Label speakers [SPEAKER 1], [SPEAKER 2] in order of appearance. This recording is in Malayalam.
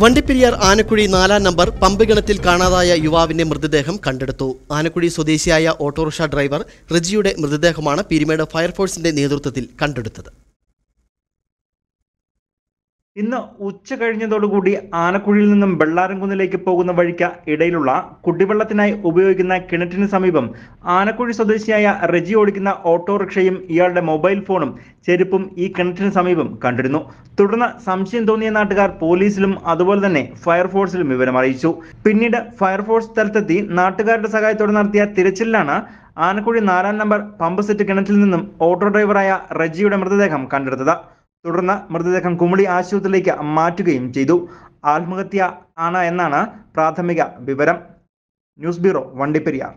[SPEAKER 1] വണ്ടിപ്പെരിയാർ ആനക്കുഴി നാലാം നമ്പർ പമ്പ് കാണാതായ യുവാവിന്റെ മൃതദേഹം കണ്ടെടുത്തു ആനക്കുഴി സ്വദേശിയായ ഓട്ടോറിക്ഷ ഡ്രൈവർ റിജിയുടെ മൃതദേഹമാണ് പീരുമേട് ഫയർഫോഴ്സിന്റെ നേതൃത്വത്തിൽ കണ്ടെടുത്തത്
[SPEAKER 2] ഇന്ന് ഉച്ച കഴിഞ്ഞതോടുകൂടി ആനക്കുഴിയിൽ നിന്നും വെള്ളാരംകുന്നിലേക്ക് പോകുന്ന വഴിക്ക് ഇടയിലുള്ള കുടിവെള്ളത്തിനായി ഉപയോഗിക്കുന്ന കിണറ്റിന് സമീപം ആനക്കുഴി സ്വദേശിയായ റെജി ഓടിക്കുന്ന ഓട്ടോറിക്ഷയും ഇയാളുടെ മൊബൈൽ ഫോണും ചെരുപ്പും ഈ കിണറ്റിന് സമീപം കണ്ടിരുന്നു തുടർന്ന് സംശയം തോന്നിയ നാട്ടുകാർ പോലീസിലും അതുപോലെ തന്നെ ഫയർഫോഴ്സിലും വിവരം അറിയിച്ചു പിന്നീട് ഫയർഫോഴ്സ് സ്ഥലത്തെത്തി നാട്ടുകാരുടെ സഹായത്തോടെ നടത്തിയ തിരച്ചിലാണ് ആനക്കുഴി നാലാം നമ്പർ പമ്പ് സെറ്റ് കിണറ്റിൽ നിന്നും ഓട്ടോ ഡ്രൈവറായ റെജിയുടെ മൃതദേഹം കണ്ടെടുത്തത് തുടർന്ന് മൃതദേഹം കുമളി ആശുപത്രിയിലേക്ക് മാറ്റുകയും ചെയ്തു ആത്മഹത്യ ആണ് എന്നാണ് പ്രാഥമിക വിവരം
[SPEAKER 3] ന്യൂസ് ബ്യൂറോ വണ്ടിപ്പെരിയാർ